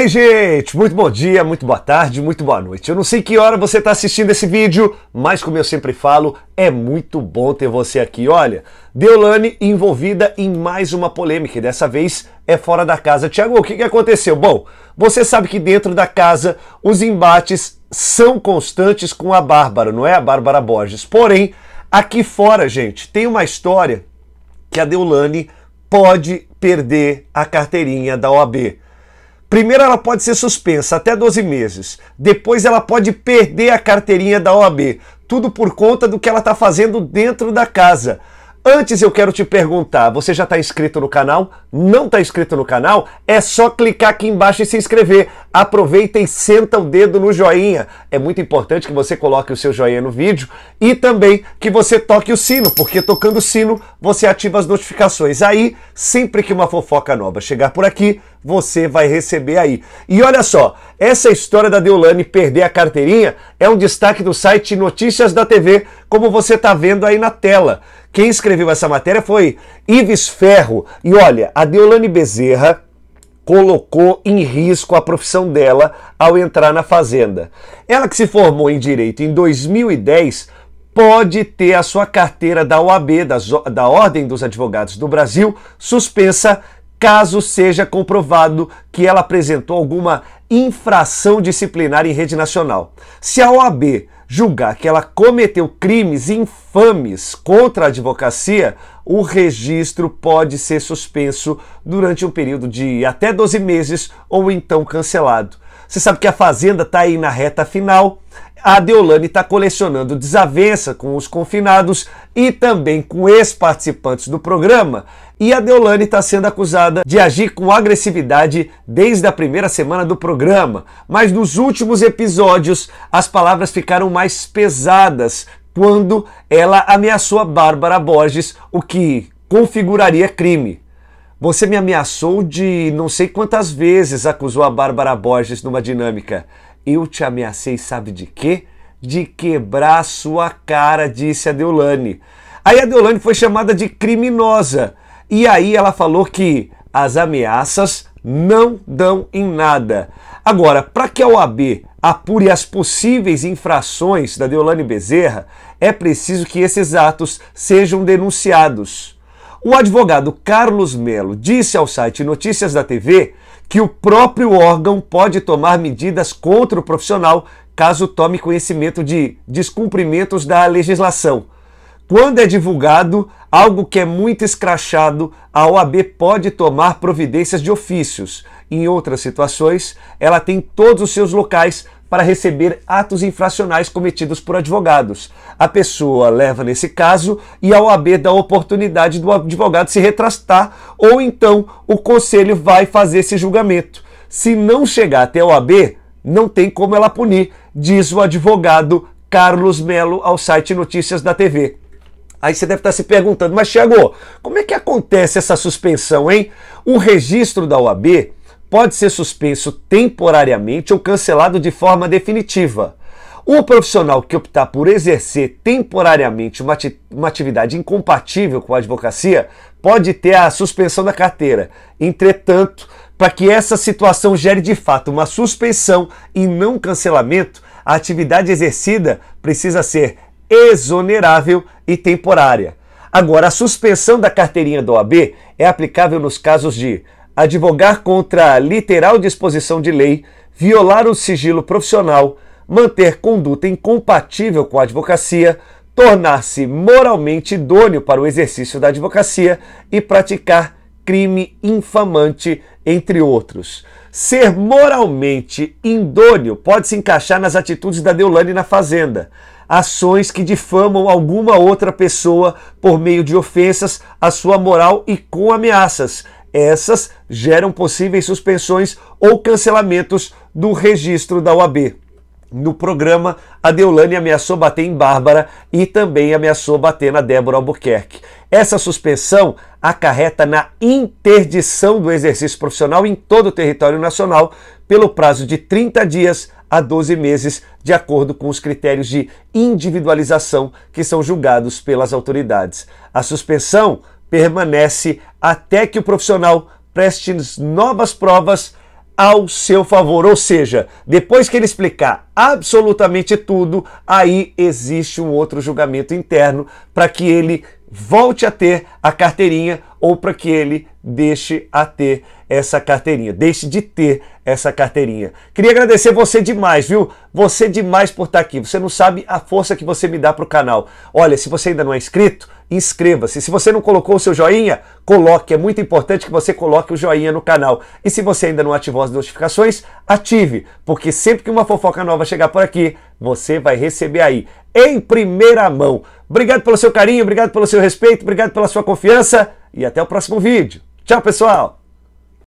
Hey gente, muito bom dia, muito boa tarde, muito boa noite. Eu não sei que hora você está assistindo esse vídeo, mas como eu sempre falo, é muito bom ter você aqui. Olha, Deolane envolvida em mais uma polêmica e dessa vez é fora da casa. Tiago, o que, que aconteceu? Bom, você sabe que dentro da casa os embates são constantes com a Bárbara, não é? A Bárbara Borges. Porém, aqui fora, gente, tem uma história que a Deolane pode perder a carteirinha da OAB. Primeiro ela pode ser suspensa até 12 meses. Depois ela pode perder a carteirinha da OAB, tudo por conta do que ela está fazendo dentro da casa. Antes eu quero te perguntar, você já está inscrito no canal? Não está inscrito no canal? É só clicar aqui embaixo e se inscrever aproveita e senta o dedo no joinha. É muito importante que você coloque o seu joinha no vídeo e também que você toque o sino, porque tocando o sino você ativa as notificações. Aí, sempre que uma fofoca nova chegar por aqui, você vai receber aí. E olha só, essa história da Deolane perder a carteirinha é um destaque do site Notícias da TV, como você está vendo aí na tela. Quem escreveu essa matéria foi Ives Ferro. E olha, a Deolane Bezerra colocou em risco a profissão dela ao entrar na fazenda. Ela que se formou em direito em 2010 pode ter a sua carteira da OAB, da Ordem dos Advogados do Brasil, suspensa caso seja comprovado que ela apresentou alguma infração disciplinar em rede nacional. Se a OAB julgar que ela cometeu crimes infames contra a advocacia, o registro pode ser suspenso durante um período de até 12 meses ou então cancelado. Você sabe que a Fazenda está aí na reta final a Deolane está colecionando desavença com os confinados e também com ex-participantes do programa. E a Deolane está sendo acusada de agir com agressividade desde a primeira semana do programa. Mas nos últimos episódios, as palavras ficaram mais pesadas quando ela ameaçou a Bárbara Borges, o que configuraria crime. Você me ameaçou de não sei quantas vezes, acusou a Bárbara Borges numa dinâmica. Eu te ameacei, sabe de quê? De quebrar sua cara, disse a Deolane. Aí a Deolane foi chamada de criminosa. E aí ela falou que as ameaças não dão em nada. Agora, para que a OAB apure as possíveis infrações da Deolane Bezerra, é preciso que esses atos sejam denunciados. O advogado Carlos Melo disse ao site Notícias da TV que o próprio órgão pode tomar medidas contra o profissional caso tome conhecimento de descumprimentos da legislação. Quando é divulgado algo que é muito escrachado, a OAB pode tomar providências de ofícios. Em outras situações, ela tem todos os seus locais para receber atos infracionais cometidos por advogados. A pessoa leva nesse caso e a OAB dá a oportunidade do advogado se retrastar ou então o conselho vai fazer esse julgamento. Se não chegar até a OAB, não tem como ela punir, diz o advogado Carlos Melo ao site Notícias da TV. Aí você deve estar se perguntando, mas Thiago, como é que acontece essa suspensão, hein? O registro da OAB pode ser suspenso temporariamente ou cancelado de forma definitiva. O profissional que optar por exercer temporariamente uma, atividade incompatível com a advocacia pode ter a suspensão da carteira. Entretanto, para que essa situação gere de fato uma suspensão e não cancelamento, a atividade exercida precisa ser exonerável e temporária. Agora, a suspensão da carteirinha do OAB é aplicável nos casos de advogar contra a literal disposição de lei, violar o sigilo profissional, manter conduta incompatível com a advocacia, tornar-se moralmente idôneo para o exercício da advocacia e praticar crime infamante, entre outros. Ser moralmente indôneo pode se encaixar nas atitudes da Deulane na Fazenda. Ações que difamam alguma outra pessoa por meio de ofensas à sua moral e com ameaças, essas geram possíveis suspensões ou cancelamentos do registro da OAB. No programa, a Deolane ameaçou bater em Bárbara e também ameaçou bater na Débora Albuquerque. Essa suspensão acarreta na interdição do exercício profissional em todo o território nacional pelo prazo de 30 dias a 12 meses, de acordo com os critérios de individualização que são julgados pelas autoridades. A suspensão permanece até que o profissional preste novas provas ao seu favor. Ou seja, depois que ele explicar absolutamente tudo, aí existe um outro julgamento interno para que ele volte a ter a carteirinha ou para que ele deixe a ter essa carteirinha, deixe de ter essa carteirinha. Queria agradecer você demais, viu? Você demais por estar tá aqui. Você não sabe a força que você me dá para o canal. Olha, se você ainda não é inscrito, inscreva-se. Se você não colocou o seu joinha, coloque. É muito importante que você coloque o joinha no canal. E se você ainda não ativou as notificações, ative, porque sempre que uma fofoca nova chegar por aqui, você vai receber aí em primeira mão. Obrigado pelo seu carinho, obrigado pelo seu respeito, obrigado pela sua confiança e até o próximo vídeo. Tchau, pessoal!